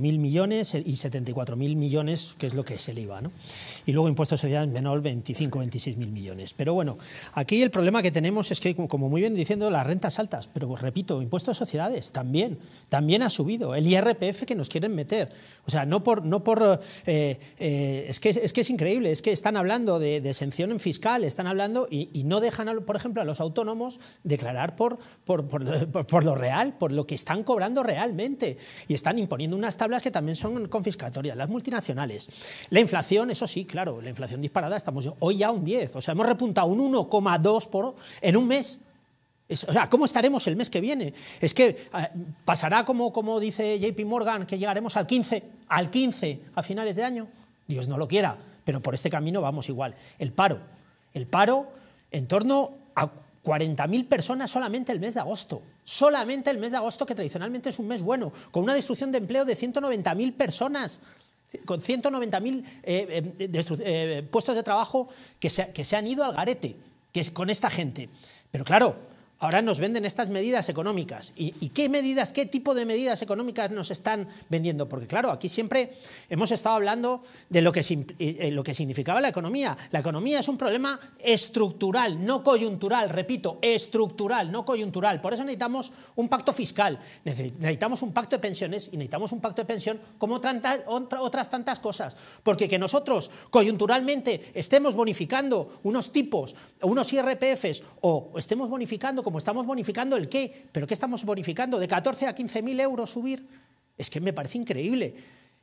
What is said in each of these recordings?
mil millones eh, y 74.000 millones, que es lo que es el IVA. Y luego impuestos sociedades menor, 25, 26.000 millones. Pero bueno, aquí el problema que tenemos es que, como muy bien diciendo, las rentas altas, pero repito, impuestos sociedades también, también ha subido. El IRPF que nos quieren meter. O sea, no por... No por eh, eh, es, que, es increíble, es que están hablando de, exención en fiscal, están hablando y, no dejan, por ejemplo, a los autónomos declarar por, por, por, lo real, por lo que están cobrando realmente. Y están imponiendo en unas tablas que también son confiscatorias, las multinacionales. La inflación, eso sí, claro, la inflación disparada, estamos hoy ya un 10, o sea, hemos repuntado un 1,2 en un mes. o sea, ¿cómo estaremos el mes que viene? Es que eh, pasará como, como dice JP Morgan, que llegaremos al 15, al 15 a finales de año. Dios no lo quiera, pero por este camino vamos igual. El paro, el paro en torno a 40.000 personas solamente el mes de agosto solamente el mes de agosto, que tradicionalmente es un mes bueno, con una destrucción de empleo de 190.000 personas con 190.000 eh, eh, eh, puestos de trabajo que se, que se han ido al garete, que es con esta gente. Pero claro, Ahora nos venden estas medidas económicas. ¿Y, qué medidas, qué tipo de medidas económicas nos están vendiendo? Porque claro, aquí siempre hemos estado hablando de lo que, eh, eh, lo que significaba la economía. La economía es un problema estructural, no coyuntural, repito, estructural, no coyuntural. Por eso necesitamos un pacto fiscal, necesitamos un pacto de pensiones y necesitamos un pacto de pensión como otras tantas cosas. Porque que nosotros coyunturalmente estemos bonificando unos tipos, unos IRPFs o estemos bonificando como estamos bonificando el qué, pero qué estamos bonificando, de 14 a mil euros subir, es que me parece increíble.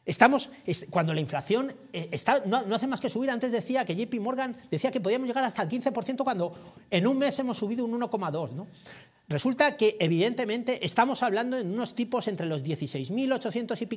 Estamos, cuando la inflación eh, está, no, hace más que subir, antes decía que JP Morgan decía que podíamos llegar hasta el 15% cuando en un mes hemos subido un 1,2%. ¿no? Resulta que evidentemente estamos hablando en unos tipos entre los 16.800 y pico